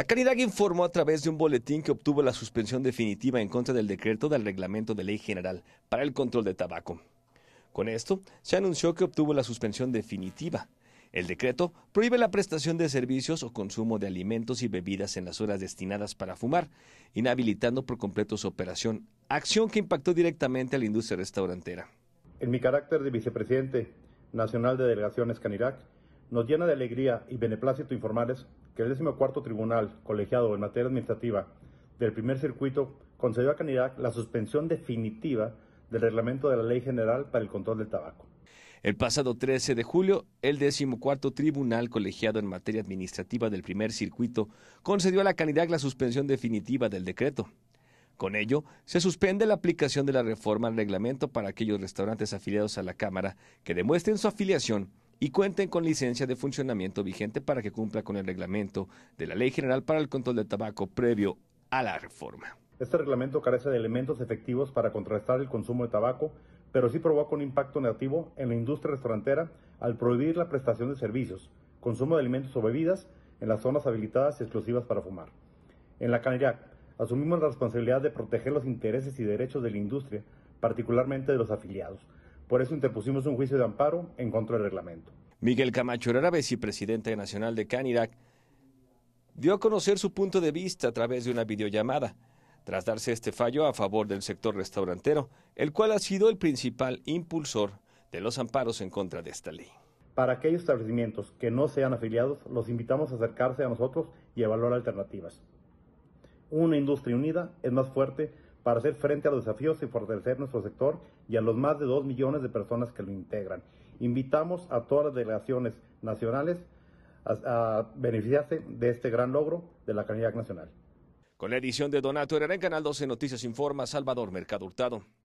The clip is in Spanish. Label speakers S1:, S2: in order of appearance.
S1: La Caridad informó a través de un boletín que obtuvo la suspensión definitiva en contra del decreto del reglamento de ley general para el control de tabaco. Con esto, se anunció que obtuvo la suspensión definitiva. El decreto prohíbe la prestación de servicios o consumo de alimentos y bebidas en las horas destinadas para fumar, inhabilitando por completo su operación, acción que impactó directamente a la industria restaurantera.
S2: En mi carácter de vicepresidente nacional de delegaciones Canirac, nos llena de alegría y beneplácito informarles que el 14 Tribunal Colegiado en Materia Administrativa del Primer Circuito concedió a Canidad la suspensión definitiva del reglamento de la Ley General para el Control del Tabaco.
S1: El pasado 13 de julio, el 14 Tribunal Colegiado en Materia Administrativa del Primer Circuito concedió a la Canirac la suspensión definitiva del decreto. Con ello, se suspende la aplicación de la reforma al reglamento para aquellos restaurantes afiliados a la Cámara que demuestren su afiliación y cuenten con licencia de funcionamiento vigente para que cumpla con el reglamento de la Ley General para el Control del Tabaco previo a la reforma.
S2: Este reglamento carece de elementos efectivos para contrarrestar el consumo de tabaco, pero sí provoca un impacto negativo en la industria restaurantera al prohibir la prestación de servicios, consumo de alimentos o bebidas en las zonas habilitadas y exclusivas para fumar. En la CANIRAC, asumimos la responsabilidad de proteger los intereses y derechos de la industria, particularmente de los afiliados. Por eso interpusimos un juicio de amparo en contra del reglamento.
S1: Miguel Camacho Herrera, vicepresidente nacional de Canirac, dio a conocer su punto de vista a través de una videollamada, tras darse este fallo a favor del sector restaurantero, el cual ha sido el principal impulsor de los amparos en contra de esta ley.
S2: Para aquellos establecimientos que no sean afiliados, los invitamos a acercarse a nosotros y evaluar alternativas. Una industria unida es más fuerte para hacer frente a los desafíos y fortalecer nuestro sector y a los más de dos millones de personas que lo integran. Invitamos a todas las delegaciones nacionales a, beneficiarse de este gran logro de la calidad nacional.
S1: Con la edición de Donato Herrera en Canal 12 Noticias Informa, Salvador Mercado Hurtado.